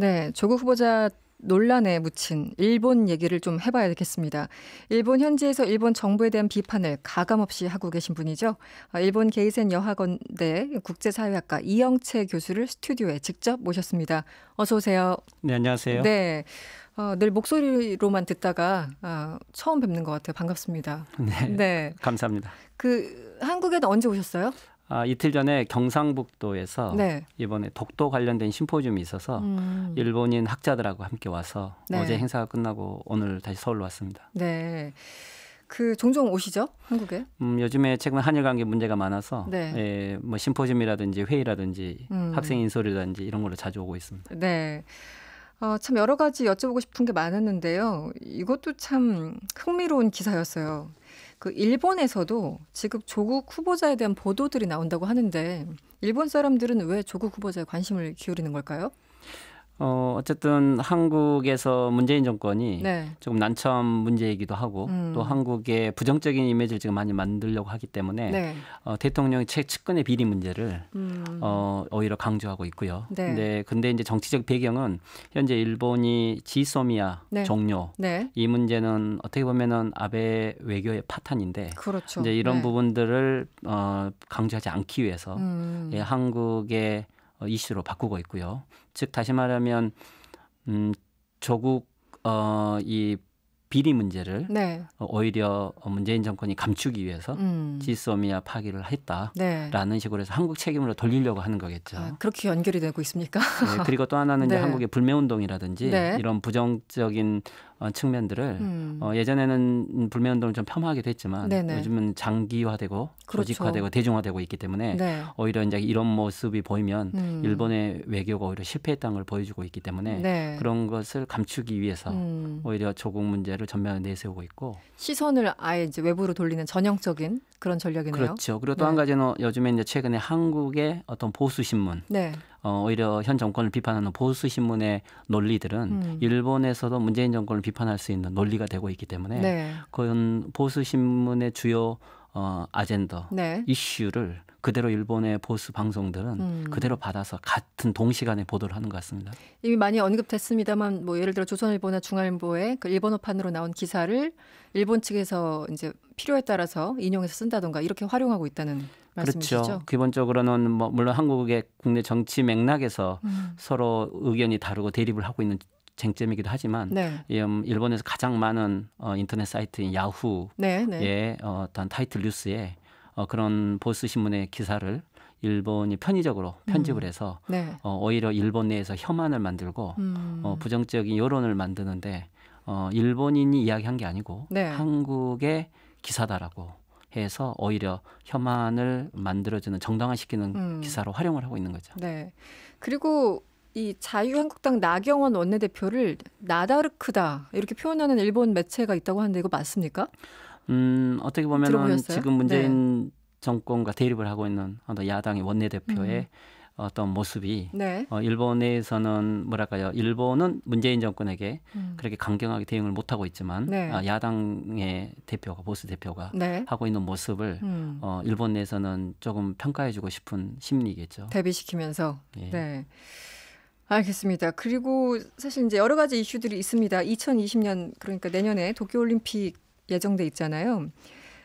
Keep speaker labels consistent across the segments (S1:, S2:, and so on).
S1: 네, 조국 후보자 논란에 묻힌 일본 얘기를 좀 해봐야겠습니다. 되 일본 현지에서 일본 정부에 대한 비판을 가감없이 하고 계신 분이죠. 아, 일본 게이센 여학원대 국제사회학과 이영채 교수를 스튜디오에 직접 모셨습니다. 어서 오세요.
S2: 네, 안녕하세요. 네.
S1: 어, 늘 목소리로만 듣다가 어, 처음 뵙는 것 같아요. 반갑습니다. 네, 네. 감사합니다. 그 한국에는 언제 오셨어요?
S2: 아, 이틀 전에 경상북도에서 네. 이번에 독도 관련된 심포지움이 있어서 음. 일본인 학자들하고 함께 와서 네. 어제 행사가 끝나고 오늘 다시 서울로 왔습니다.
S1: 네. 그 종종 오시죠 한국에?
S2: 음 요즘에 최근 한일 관계 문제가 많아서 네. 예, 뭐 심포지움이라든지 회의라든지 음. 학생 인솔이라든지 이런 걸로 자주 오고 있습니다.
S1: 네. 어, 참 여러 가지 여쭤보고 싶은 게 많았는데요. 이것도 참 흥미로운 기사였어요. 그 일본에서도 지금 조국 후보자에 대한 보도들이 나온다고 하는데 일본 사람들은 왜 조국 후보자에 관심을 기울이는 걸까요?
S2: 어, 어쨌든 한국에서 문재인 정권이 네. 조금 난처한 문제이기도 하고 음. 또 한국의 부정적인 이미지를 지금 많이 만들려고 하기 때문에 네. 어, 대통령이 측근의 비리 문제를 음. 어, 오히려 강조하고 있고요. 네. 근데, 근데 이제 정치적 배경은 현재 일본이 지소미아 네. 종료 네. 이 문제는 어떻게 보면은 아베 외교의 파탄인데 그렇죠. 이제 이런 네. 부분들을 어, 강조하지 않기 위해서 음. 예, 한국의 어, 이슈로 바꾸고 있고요. 즉 다시 말하면 음 조국 어이 비리 문제를 네. 어, 오히려 문재인 정권이 감추기 위해서 음. 지소미아 파기를 했다라는 네. 식으로 해서 한국 책임으로 돌리려고 하는 거겠죠. 아,
S1: 그렇게 연결이 되고 있습니까? 네, 그리고
S2: 또 하나는 이제 네. 한국의 불매운동이라든지 네. 이런 부정적인 어, 측면들을 음. 어, 예전에는 불매운동을 좀 폄하하기도 했지만 네네. 요즘은 장기화되고 그렇죠. 조직화되고 대중화되고 있기 때문에 네. 오히려 이제 이런 모습이 보이면 음. 일본의 외교가 오히려 실패했다는 걸 보여주고 있기 때문에 네. 그런 것을 감추기 위해서 음. 오히려 조국 문제를 전면에 내세우고 있고
S1: 시선을 아예 이제 외부로 돌리는 전형적인 그런 전략이네요. 그렇죠.
S2: 그리고 또한 네. 가지는 요즘에 이제 최근에 한국의 어떤 보수 신문 네. 어, 오히려 현 정권을 비판하는 보수 신문의 논리들은 음. 일본에서도 문재인 정권을 비판할 수 있는 논리가 되고 있기 때문에 네. 그건 보수 신문의 주요 어, 아젠더 네. 이슈를 그대로 일본의 보수 방송들은 음. 그대로 받아서 같은 동시간에 보도를 하는 것 같습니다.
S1: 이미 많이 언급됐습니다만 뭐 예를 들어 조선일보나 중앙일보에 그 일본어판으로 나온 기사를 일본 측에서 이제 필요에 따라서 인용해서 쓴다던가 이렇게 활용하고 있다는 말씀죠 그렇죠.
S2: 기본적으로는 뭐 물론 한국의 국내 정치 맥락에서 음. 서로 의견이 다르고 대립을 하고 있는 쟁점이기도 하지만 네. 음, 일본에서 가장 많은 어, 인터넷 사이트인 야후의 네, 네. 어, 어떤 타이틀 뉴스에 어, 그런 보스 신문의 기사를 일본이 편의적으로 음. 편집을 해서 음. 네. 어, 오히려 일본 내에서 혐한을 만들고 음. 어, 부정적인 여론을 만드는데 어, 일본인이 이야기한 게 아니고 네. 한국의 기사다라고 해서 오히려 혐한을 만들어주는 정당화시키는 음. 기사로 활용을 하고 있는 거죠.
S1: 네. 그리고 이 자유한국당 나경원 원내대표를 나다르크다 이렇게 표현하는 일본 매체가 있다고 하는데 이거 맞습니까?
S2: 음 어떻게 보면 지금 문재인 네. 정권과 대립을 하고 있는 야당의 원내대표의 음. 어떤 모습이 네. 어, 일본 에서는 뭐랄까요 일본은 문재인 정권에게 음. 그렇게 강경하게 대응을 못 하고 있지만 네. 어, 야당의 대표가 보수 대표가 네. 하고 있는 모습을 음. 어, 일본 내에서는 조금 평가해주고 싶은 심리겠죠.
S1: 대비시키면서 예. 네. 알겠습니다. 그리고 사실 이제 여러 가지 이슈들이 있습니다. 2020년 그러니까 내년에 도쿄 올림픽 예정돼 있잖아요.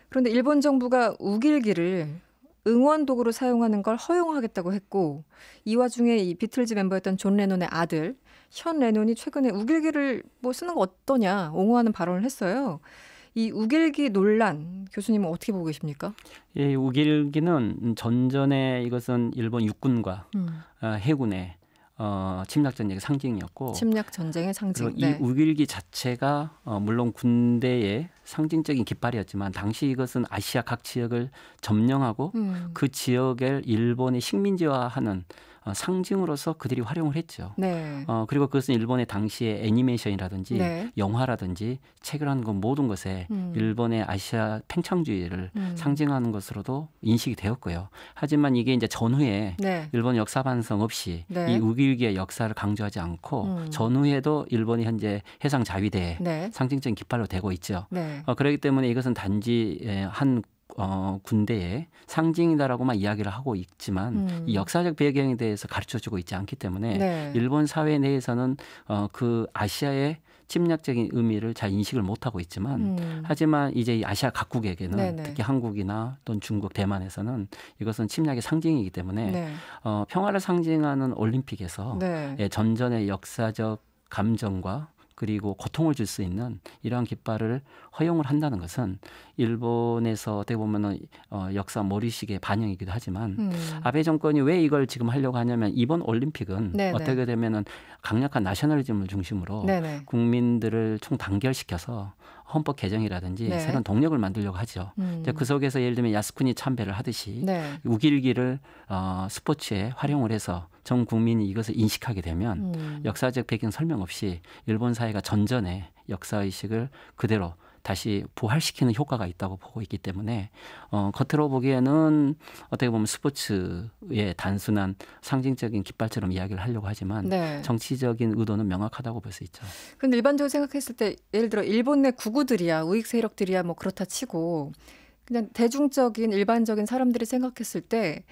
S1: 그런데 일본 정부가 우길기를 응원 도구로 사용하는 걸 허용하겠다고 했고 이 와중에 이 비틀즈 멤버였던 존 레논의 아들 현 레논이 최근에 우길기를 뭐 쓰는 거 어떠냐 옹호하는 발언을 했어요. 이 우길기 논란 교수님은 어떻게 보고 계십니까?
S2: 예, 우길기는 전전에 이것은 일본 육군과 음. 어, 해군의 어, 침략 전쟁의 상징이었고 침략
S1: 전쟁의 상징. 네. 이
S2: 우길기 자체가 어, 물론 군대의 상징적인 깃발이었지만 당시 이것은 아시아 각 지역을 점령하고 음. 그 지역을 일본의 식민지화하는 어, 상징으로서 그들이 활용을 했죠. 네. 어, 그리고 그것은 일본의 당시의 애니메이션이라든지 네. 영화라든지 책을 하는 것 모든 것에 음. 일본의 아시아 팽창주의를 음. 상징하는 것으로도 인식이 되었고요. 하지만 이게 이제 전후에 네. 일본 역사 반성 없이 네. 이 우기우기의 역사를 강조하지 않고 음. 전후에도 일본이 현재 해상 자위대의 네. 상징적인 깃발로 되고 있죠. 네. 어, 그렇기 때문에 이것은 단지 예, 한 어, 군대의 상징이다라고만 이야기를 하고 있지만 음. 이 역사적 배경에 대해서 가르쳐주고 있지 않기 때문에 네. 일본 사회 내에서는 어, 그 아시아의 침략적인 의미를 잘 인식을 못하고 있지만 음. 하지만 이제 이 아시아 각국에게는 네네. 특히 한국이나 또는 중국 대만에서는 이것은 침략의 상징이기 때문에 네. 어, 평화를 상징하는 올림픽에서 네. 예, 전전의 역사적 감정과 그리고 고통을 줄 수 있는 이러한 깃발을 허용을 한다는 것은 일본에서 어떻게 보면은 어, 역사 머리식의 반영이기도 하지만 음. 아베 정권이 왜 이걸 지금 하려고 하냐면 이번 올림픽은 네네. 네. 어떻게 되면은 강력한 나셔널리즘을 중심으로 네네. 네. 국민들을 총단결시켜서 헌법 개정이라든지 네. 새로운 동력을 만들려고 하죠. 음. 그 속에서 예를 들면 야스쿠니 참배를 하듯이 네. 우길기를 어, 스포츠에 활용을 해서 전 국민이 이것을 인식하게 되면 음. 역사적 배경 설명 없이 일본 사회가 전전에 역사의식을 그대로 다시 부활시키는 효과가 있다고 보고 있기 때문에 어, 겉으로 보기에는 어떻게 보면 스포츠의 단순한 상징적인 깃발처럼 이야기를 하려고 하지만 네. 정치적인 의도는 명확하다고 볼 수 있죠.
S1: 근데 일반적으로 생각했을 때 예를 들어 일본 내 구구들이야 우익 세력들이야 뭐 그렇다 치고 그냥 대중적인 일반적인 사람들이 생각했을 때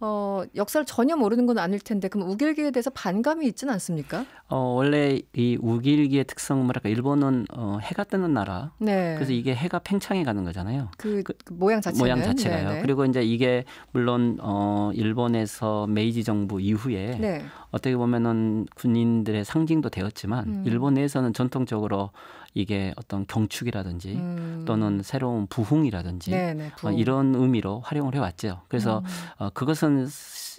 S1: 어, 역사를 전혀 모르는 건 아닐 텐데 그럼 우길기에 대해서 반감이 있지는 않습니까?
S2: 어, 원래 이 우길기의 특성 뭐랄까 일본은 어, 해가 뜨는 나라. 네. 그래서 이게 해가 팽창해 가는 거잖아요. 그, 그,
S1: 그 모양 자체는 모양 자체가요. 네네. 네. 그리고
S2: 이제 이게 물론 어, 일본에서 메이지 정부 이후에 네. 어떻게 보면은 군인들의 상징도 되었지만 음. 일본 내에서는 전통적으로 이게 어떤 경축이라든지 음. 또는 새로운 부흥이라든지 네네, 네, 어, 부흥. 어, 이런 의미로 활용을 해왔죠. 그래서 음. 어, 그것은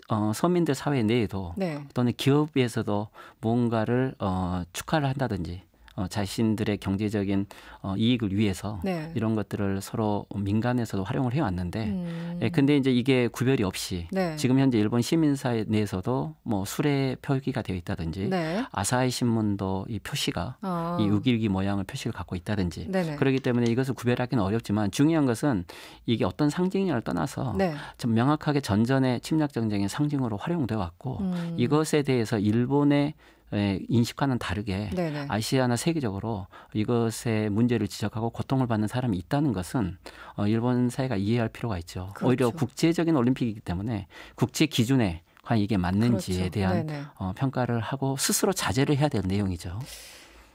S2: 어, 서민들 사회 내에도 네. 또는 기업에서도 뭔가를 어, 축하를 한다든지 어, 자신들의 경제적인 어, 이익을 위해서 네. 이런 것들을 서로 민간에서도 활용을 해왔는데, 음. 예, 근데 이제 이게 구별이 없이 네. 지금 현재 일본 시민사회 내에서도 뭐 술에 표기가 되어 있다든지 네. 아사히 신문도 이 표시가 아. 이 우길기 모양을 표시를 갖고 있다든지 네네. 네. 그렇기 때문에 이것을 구별하기는 어렵지만 중요한 것은 이게 어떤 상징이냐를 떠나서 네. 좀 명확하게 전전의 침략 전쟁의 상징으로 활용돼 왔고 음. 이것에 대해서 일본의 예, 인식과는 다르게 네네. 아시아나 세계적으로 이것의 문제를 지적하고 고통을 받는 사람이 있다는 것은 어, 일본 사회가 이해할 필요가 있죠. 그렇죠. 오히려 국제적인 올림픽이기 때문에 국제 기준에 과연 이게 맞는지에 그렇죠. 대한 어, 평가를 하고 스스로 자제를 해야 될 내용이죠.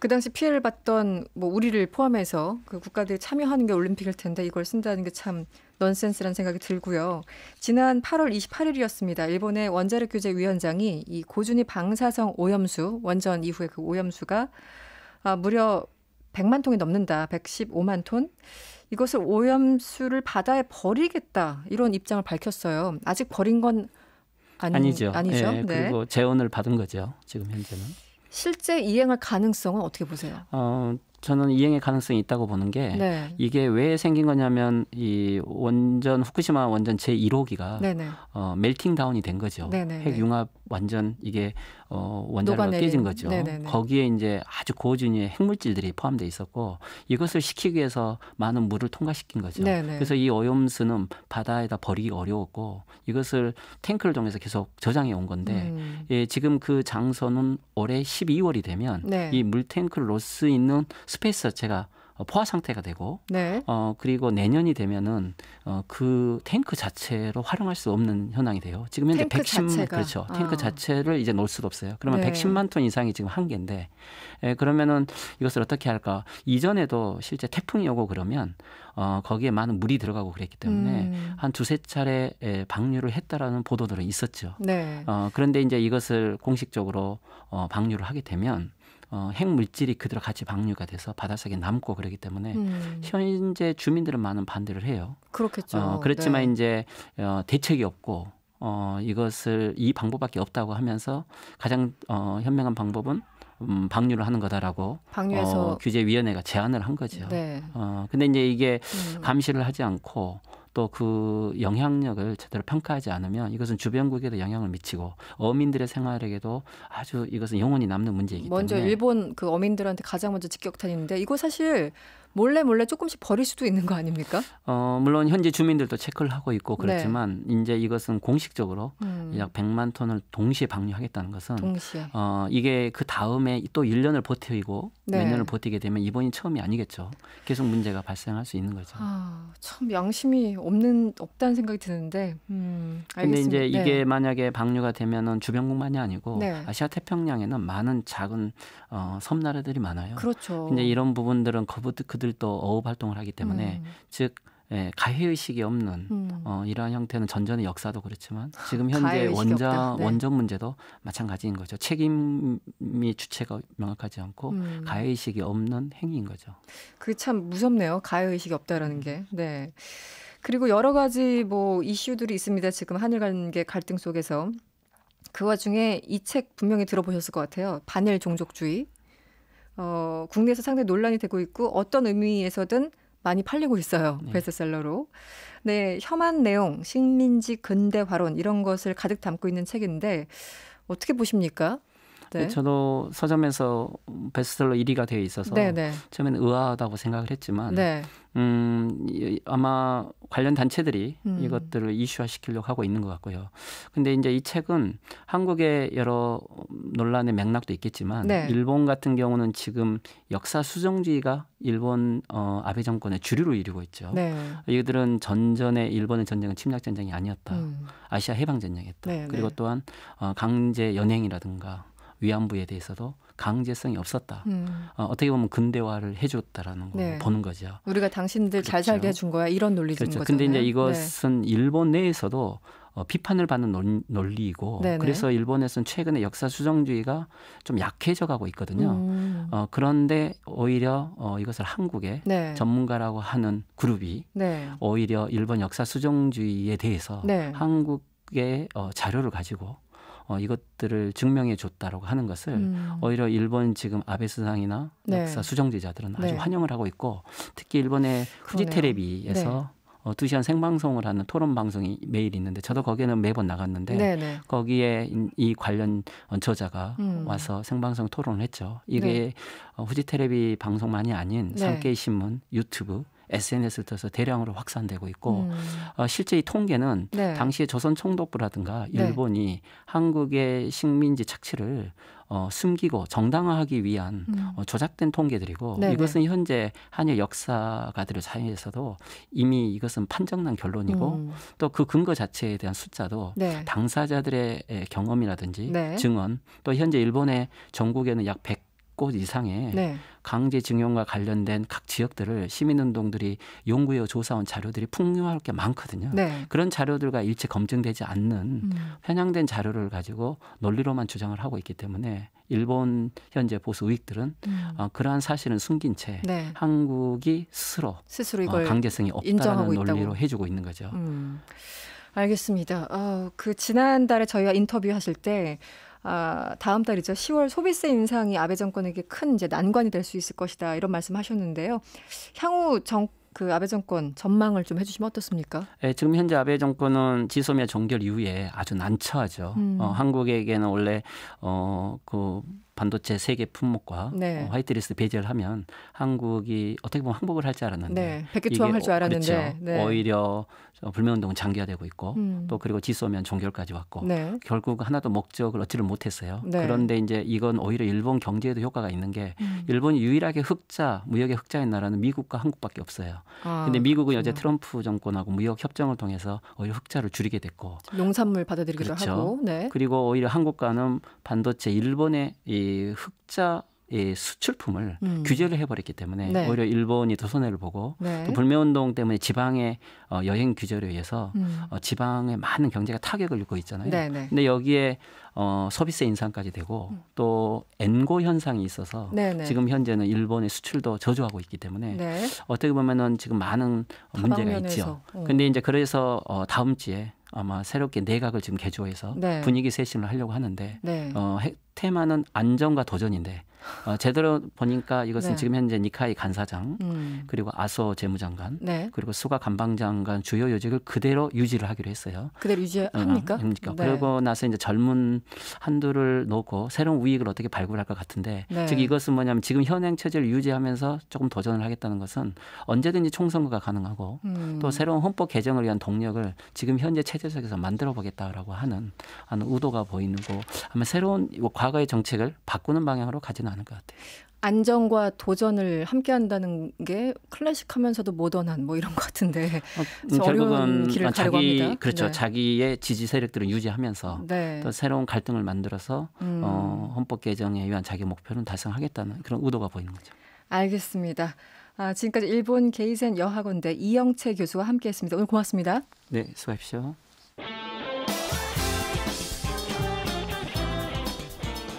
S1: 그 당시 피해를 봤던 뭐 우리를 포함해서 그 국가들이 참여하는 게 올림픽일 텐데 이걸 쓴다는 게 참 넌센스라는 생각이 들고요. 지난 8월 28일이었습니다. 일본의 원자력 규제 위원장이 이 고준이 방사성 오염수 원전 이후에 그 오염수가 아, 무려 100만 통이 넘는다. 115만 톤. 이것을 오염수를 바다에 버리겠다. 이런 입장을 밝혔어요. 아직 버린 건 아니, 죠 아니죠. 아니죠? 예, 네. 그리고
S2: 재원을 받은 거죠. 지금 현재는.
S1: 실제 이행할 가능성은 어떻게 보세요?
S2: 어, 저는 이행의 가능성이 있다고 보는 게 네. 이게 왜 생긴 거냐면 이 원전 후쿠시마 원전 제 1호기가 네네. 어, 멜팅 다운이 된 거죠. 네네네. 네, 핵 네. 융합 완전 이게 어, 원자로가 녹 깨진 거죠. 네네네. 네, 거기에 이제 아주 고준위의 핵물질들이 포함돼 있었고 이것을 식히기 위해서 많은 물을 통과시킨 거죠. 네네. 그래서 이 오염수는 바다에다 버리기 어려웠고 이것을 탱크를 통해서 계속 저장해 온 건데 음. 예, 지금 그 장소는 올해 12월이 되면 네. 이 물탱크를 놓을 수 있는 스페이스 자체가 어, 포화 상태가 되고 네. 어 그리고 내년이 되면은 어그 탱크 자체로 활용할 수 없는 현황이 돼요. 지금 현재 탱크 110 자체가. 그렇죠. 아. 탱크 자체를 이제 놓을 수도 없어요. 그러면 네. 110만 톤 이상이 지금 한계인데 에, 예, 그러면은 이것을 어떻게 할까? 이전에도 실제 태풍이 오고 그러면 어 거기에 많은 물이 들어가고 그랬기 때문에 음. 한 두세 차례 에, 예, 방류를 했다라는 보도들은 있었죠. 네. 어 그런데 이제 이것을 공식적으로 어 방류를 하게 되면 어, 핵물질이 그대로 같이 방류가 돼서 바닷속에 남고 그러기 때문에 음. 현재 주민들은 많은 반대를 해요.
S1: 그렇겠죠. 어, 그렇지만 네.
S2: 이제 어, 대책이 없고 어, 이것을 이 방법밖에 없다고 하면서 가장 어, 현명한 방법은 음, 방류를 하는 거다라고 방류해서 어, 규제위원회가 제안을 한 거죠. 네. 어, 근데 이제 이게 음. 감시를 하지 않고 또그 영향력을 제대로 평가하지 않으면 이것은 주변국에도 영향을 미치고 어민들의 생활에게도 아주 이것은 영원히 남는 문제이기 때문에 먼저
S1: 일본 그 어민들한테 가장 먼저 직격탄인데 이거 사실 몰래 몰래 조금씩 버릴 수도 있는 거 아닙니까?
S2: 어 물론 현지 주민들도 체크를 하고 있고 네. 그렇지만 네. 이제 이것은 공식적으로 음. 음. 약 100만 톤을 동시에 방류하겠다는 것은 동시에. 어 이게 그 다음에 또 1년을 버티고 네. 몇 년을 버티게 되면 이번이 처음이 아니겠죠. 계속 문제가 발생할 수 있는 거죠.
S1: 아, 참 양심이 없는 없다는 생각이 드는데. 음, 알겠습니다. 근데 이제 네. 이게 네.
S2: 만약에 방류가 되면은 주변국만이 아니고 네. 아시아 태평양에는 많은 작은 어, 섬나라들이 많아요. 그렇죠. 근데 이런 부분들은 그들도 어업 활동을 하기 때문에 음. 즉 예, 가해의식이 없는 음. 어, 이러한 형태는 전전의 역사도 그렇지만 지금 아, 현재 원자, 네. 원전 문제도 마찬가지인 거죠. 책임이 주체가 명확하지 않고 음. 가해의식이 없는 행위인 거죠.
S1: 그게 참 무섭네요. 가해의식이 없다라는 게. 네. 그리고 여러 가지 뭐 이슈들이 있습니다. 지금 한일 관계 갈등 속에서. 그 와중에 이 책 분명히 들어보셨을 것 같아요. 반일 종족주의. 어, 국내에서 상당히 논란이 되고 있고 어떤 의미에서든 많이 팔리고 있어요. 네. 베스트셀러로. 네, 혐한 내용, 식민지 근대화론 이런 것을 가득 담고 있는 책인데 어떻게 보십니까? 네. 그
S2: 저도 서점에서 베스트셀러 1위가 되어 있어서 네네. 처음엔 의아하다고 생각을 했지만 네. 음, 아마 관련 단체들이 음. 이것들을 이슈화 시키려고 하고 있는 것 같고요. 근데 이제 이 책은 한국의 여러 논란의 맥락도 있겠지만 네. 일본 같은 경우는 지금 역사 수정주의가 일본 어, 아베 정권의 주류로 이루고 있죠. 네. 이들은 전전의 일본의 전쟁은 침략 전쟁이 아니었다. 음. 아시아 해방 전쟁이었다. 네, 네. 그리고 또한 어, 강제 연행이라든가 위안부에 대해서도 강제성이 없었다. 음. 어, 어떻게 보면 근대화를 해줬다라는 걸 네. 보는 거죠.
S1: 우리가 당신들 그렇죠. 잘 살게 해준 거야 이런 논리죠. 그렇죠. 근데 이제 네. 이것은
S2: 네. 일본 내에서도 어, 비판을 받는 논리이고 네네. 네. 그래서 일본에서는 최근에 역사 수정주의가 좀 약해져 가고 있거든요. 음. 어, 그런데 오히려 어, 이것을 한국의 네. 전문가라고 하는 그룹이 네. 오히려 일본 역사 수정주의에 대해서 네. 한국의 어, 자료를 가지고 어, 이것들을 증명해 줬다라고 하는 것을 음. 오히려 일본 지금 아베 수상이나 네. 역사 수정제자들은 아주 네. 환영을 하고 있고 특히 일본의 후지 테레비에서 네. 어, 2시간 생방송을 하는 토론 방송이 매일 있는데 저도 거기는 에 매번 나갔는데 네네. 네. 거기에 이 관련 저자가 음. 와서 생방송 토론을 했죠. 이게 네. 어, 후지 테레비 방송만이 아닌 네. 상케이 신문, 유튜브 SNS를 통해서 대량으로 확산되고 있고 음. 어, 실제 이 통계는 네. 당시에 조선 총독부라든가 네. 일본이 네. 한국의 식민지 착취를 어, 숨기고 정당화하기 위한 음. 어, 조작된 통계들이고 네네. 네. 이것은 현재 한일 역사가들 사이에서도 이미 이것은 판정난 결론이고 음. 또그 근거 자체에 대한 숫자도 네. 당사자들의 경험이라든지 네. 증언 또 현재 일본의 전국에는 약 100. 곳 이상의 네. 강제징용과 관련된 각 지역들을 시민운동들이 연구해 조사한 자료들이 풍요할 게 많거든요. 네. 그런 자료들과 일체 검증되지 않는 음. 편향된 자료를 가지고 논리로만 주장을 하고 있기 때문에 일본 현재 보수 우익들은 음. 어, 그러한 사실은 숨긴 채 네. 한국이 스스로,
S1: 스스로 어, 관계성이 없다는 논리로 있다고.
S2: 해주고 있는 거죠. 음.
S1: 알겠습니다. 어, 그 지난달에 저희가 인터뷰하실 때 아, 다음 달이죠. 10월 소비세 인상이 아베 정권에게 큰 이제 난관이 될 수 있을 것이다. 이런 말씀하셨는데요. 향후 정그 아베 정권 전망을 좀 해주시면 어떻습니까?
S2: 예, 지금 현재 아베 정권은 지소미아 종결 이후에 아주 난처하죠. 음. 어, 한국에게는 원래 어그 반도체 세계 품목과 네. 어, 화이트리스트 배제를 하면 한국이 어떻게 보면 항복을 할 줄 알았는데
S1: 네. 백기투항할 줄 어, 알았는데 그렇죠. 네.
S2: 오히려 불매운동은 장기화되고 있고 음. 또 그리고 지소면 종결까지 왔고 네. 결국 하나도 목적을 얻지를 못했어요. 네. 그런데 이제 이건 오히려 일본 경제에도 효과가 있는 게 음. 일본이 유일하게 흑자 무역의 흑자인 나라는 미국과 한국밖에 없어요.
S1: 아, 근데 미국은 여제
S2: 트럼프 정권하고 무역 협정을 통해서 오히려 흑자를 줄이게 됐고
S1: 농산물 받아들이기도 그렇죠. 하고 네.
S2: 그리고 오히려 한국과는 반도체 일본의 이이 흑자 이 예, 수출품을 음. 규제를 해버렸기 때문에 네. 오히려 일본이 더 손해를 보고 네. 또 불매운동 때문에 지방의 어, 여행 규제로 인해서 음. 어, 지방의 많은 경제가 타격을 입고 있잖아요. 네네. 네. 근데 여기에 어, 소비세 인상까지 되고 음. 또 엔고 현상이 있어서 네네. 네. 지금 현재는 일본의 수출도 저조하고 있기 때문에 네. 어떻게 보면은 지금 많은 문제가 있죠. 어. 근데 이제 그래서 어, 다음 주에 아마 새롭게 내각을 지금 개조해서 네. 분위기 쇄신을 하려고 하는데 네. 어, 테마는 안정과 도전인데 어, 제대로 보니까 이것은 네. 지금 현재 니카이 간사장 음. 그리고 아소 재무장관 네. 그리고 수가 간방장관 주요 요직을 그대로 유지를 하기로 했어요.
S1: 그대로 유지합니까? 어, 러 네. 그러고
S2: 나서 이제 젊은 한두를 놓고 새로운 우익을 어떻게 발굴할 것 같은데 네. 즉 이것은 뭐냐면 지금 현행 체제를 유지하면서 조금 도전을 하겠다는 것은 언제든지 총선거가 가능하고 음. 또 새로운 헌법 개정을 위한 동력을 지금 현재 체제 속에서 만들어 보겠다라고 하는 하는 의도가 보이고 는 아마 새로운 과거의 정책을 바꾸는 방향으로 가지는 많은 것 같아요.
S1: 안정과 도전을 함께 한다는 게 클래식하면서도 모던한 뭐 이런 것 같은데 어, 음, 결국은 길을 아, 자기, 합니다. 그렇죠. 네.
S2: 자기의 지지 세력들을 유지하면서 네. 또 새로운 갈등을 만들어서 음. 어, 헌법 개정에 의한 자기 목표는 달성하겠다는 그런 의도가 보이는 거죠.
S1: 알겠습니다. 아, 지금까지 일본 게이센 여학원대 이영채 교수와 함께했습니다. 오늘 고맙습니다.
S2: 네, 수고하십시오.